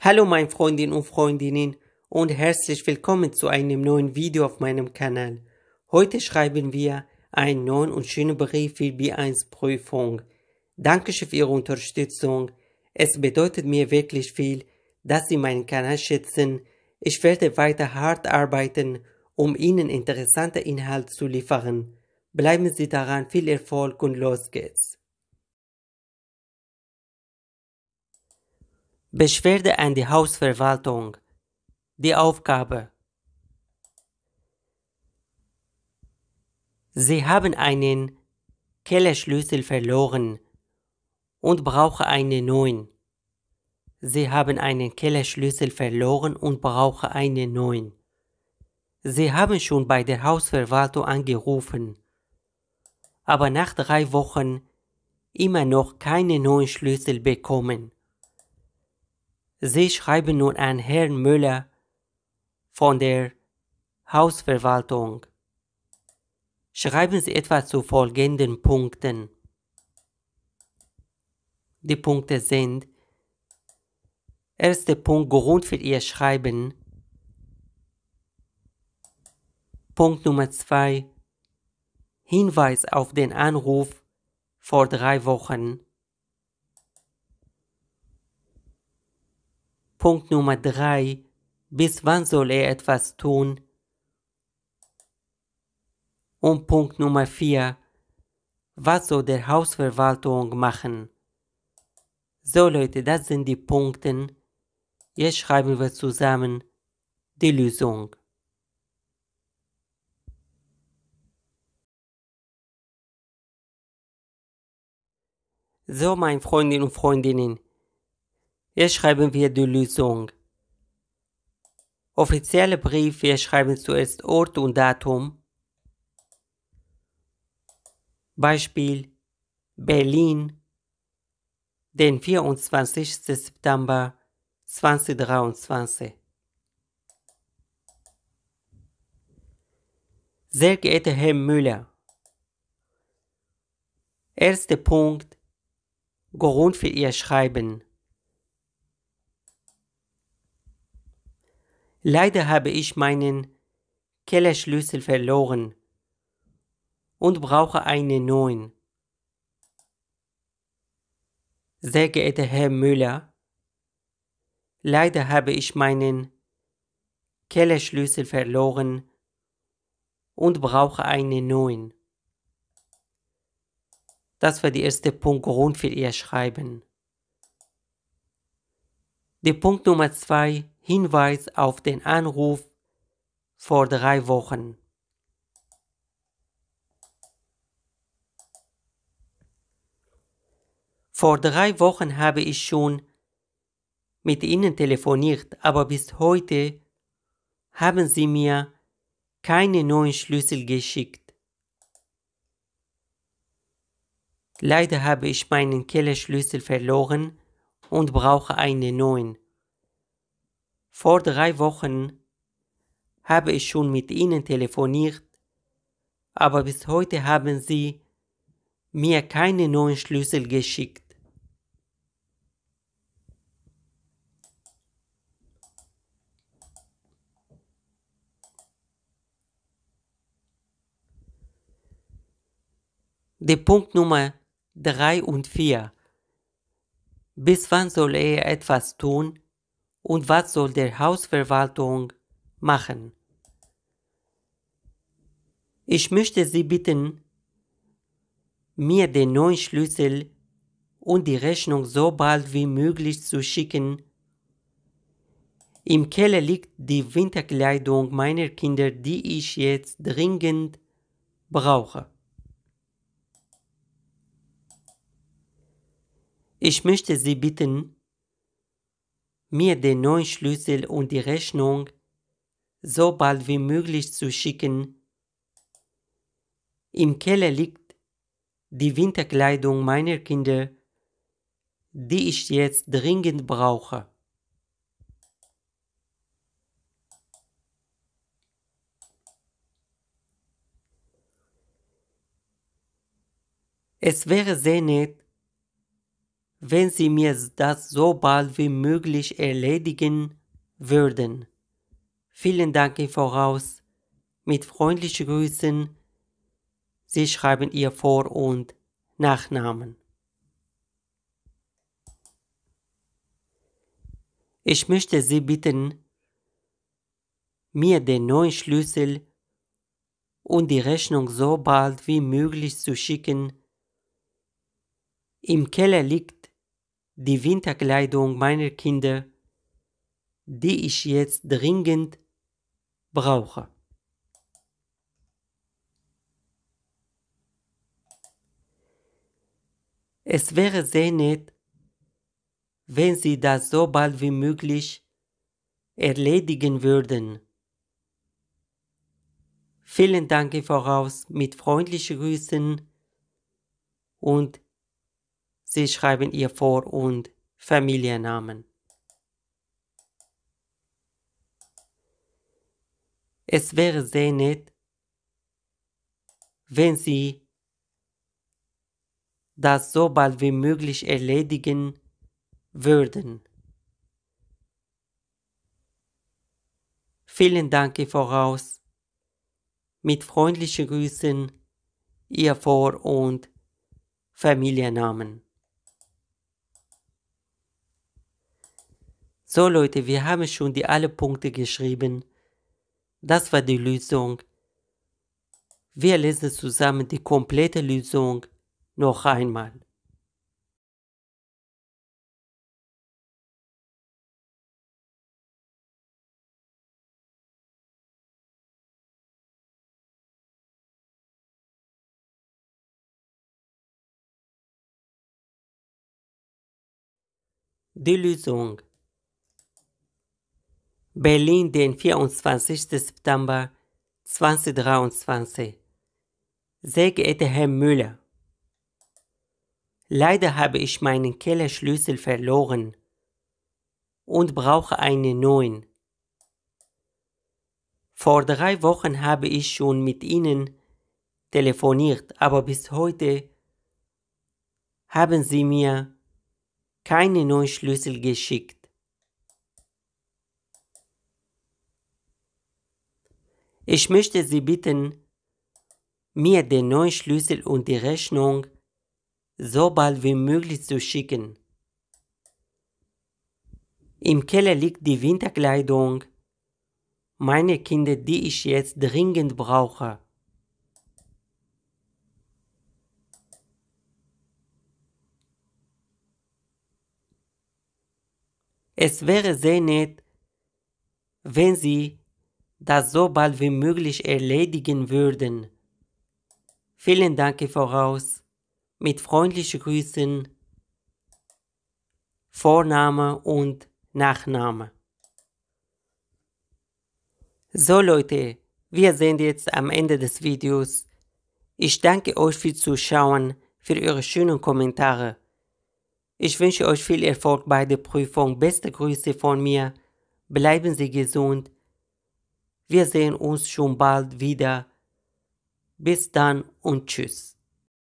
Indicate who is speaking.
Speaker 1: Hallo meine Freundinnen und Freundinnen und herzlich willkommen zu einem neuen Video auf meinem Kanal. Heute schreiben wir einen neuen und schönen Brief für B1 Prüfung. Dankeschön für Ihre Unterstützung. Es bedeutet mir wirklich viel, dass Sie meinen Kanal schätzen. Ich werde weiter hart arbeiten, um Ihnen interessante Inhalte zu liefern. Bleiben Sie daran, viel Erfolg und los geht's. Beschwerde an die Hausverwaltung. Die Aufgabe. Sie haben einen Kellerschlüssel verloren und brauchen einen neuen. Sie haben einen Kellerschlüssel verloren und brauchen einen neuen. Sie haben schon bei der Hausverwaltung angerufen, aber nach drei Wochen immer noch keinen neuen Schlüssel bekommen. Sie schreiben nun an Herrn Müller von der Hausverwaltung. Schreiben Sie etwa zu folgenden Punkten. Die Punkte sind Erster Punkt Grund für Ihr Schreiben. Punkt Nummer zwei Hinweis auf den Anruf vor drei Wochen. Punkt Nummer 3. Bis wann soll er etwas tun? Und Punkt Nummer 4. Was soll der Hausverwaltung machen? So Leute, das sind die Punkte. Jetzt schreiben wir zusammen die Lösung. So, meine Freundinnen und Freundinnen, Jetzt schreiben wir die Lösung. Offizielle Brief, wir schreiben zuerst Ort und Datum. Beispiel Berlin, den 24. September 2023. Sehr geehrter Herr Müller, erster Punkt, Grund für Ihr Schreiben. Leider habe ich meinen Kellerschlüssel verloren und brauche einen neuen. Sehr geehrter Herr Müller, leider habe ich meinen Kellerschlüssel verloren und brauche einen neuen. Das war der erste Punkt Grund für Ihr Schreiben. Der Punkt Nummer zwei Hinweis auf den Anruf vor drei Wochen. Vor drei Wochen habe ich schon mit Ihnen telefoniert, aber bis heute haben Sie mir keine neuen Schlüssel geschickt. Leider habe ich meinen Kellerschlüssel verloren und brauche einen neuen. Vor drei Wochen habe ich schon mit Ihnen telefoniert, aber bis heute haben Sie mir keine neuen Schlüssel geschickt. Die Punkt Nummer 3 und 4. Bis wann soll er etwas tun? und was soll der Hausverwaltung machen? Ich möchte Sie bitten, mir den neuen Schlüssel und die Rechnung so bald wie möglich zu schicken. Im Keller liegt die Winterkleidung meiner Kinder, die ich jetzt dringend brauche. Ich möchte Sie bitten, mir den neuen Schlüssel und die Rechnung so bald wie möglich zu schicken. Im Keller liegt die Winterkleidung meiner Kinder, die ich jetzt dringend brauche. Es wäre sehr nett, wenn Sie mir das so bald wie möglich erledigen würden. Vielen Dank im Voraus. Mit freundlichen Grüßen. Sie schreiben Ihr Vor- und Nachnamen. Ich möchte Sie bitten, mir den neuen Schlüssel und die Rechnung so bald wie möglich zu schicken. Im Keller liegt die Winterkleidung meiner Kinder, die ich jetzt dringend brauche. Es wäre sehr nett, wenn Sie das so bald wie möglich erledigen würden. Vielen Dank im Voraus mit freundlichen Grüßen und Sie schreiben ihr Vor- und Familiennamen. Es wäre sehr nett, wenn Sie das so bald wie möglich erledigen würden. Vielen Dank im Voraus. Mit freundlichen Grüßen, Ihr Vor- und Familiennamen. So Leute, wir haben schon die alle Punkte geschrieben. Das war die Lösung. Wir lesen zusammen die komplette Lösung noch einmal. Die Lösung Berlin, den 24. September 2023. Sehr geehrter Herr Müller, leider habe ich meinen Kellerschlüssel verloren und brauche einen neuen. Vor drei Wochen habe ich schon mit Ihnen telefoniert, aber bis heute haben Sie mir keinen neuen Schlüssel geschickt. Ich möchte Sie bitten, mir den neuen Schlüssel und die Rechnung so bald wie möglich zu schicken. Im Keller liegt die Winterkleidung meiner Kinder, die ich jetzt dringend brauche. Es wäre sehr nett, wenn Sie das so bald wie möglich erledigen würden. Vielen Dank voraus. Mit freundlichen Grüßen. Vorname und Nachname. So Leute, wir sind jetzt am Ende des Videos. Ich danke euch fürs Zuschauen, für eure schönen Kommentare. Ich wünsche euch viel Erfolg bei der Prüfung. Beste Grüße von mir. Bleiben Sie gesund. Wir sehen uns schon bald wieder. Bis dann und tschüss.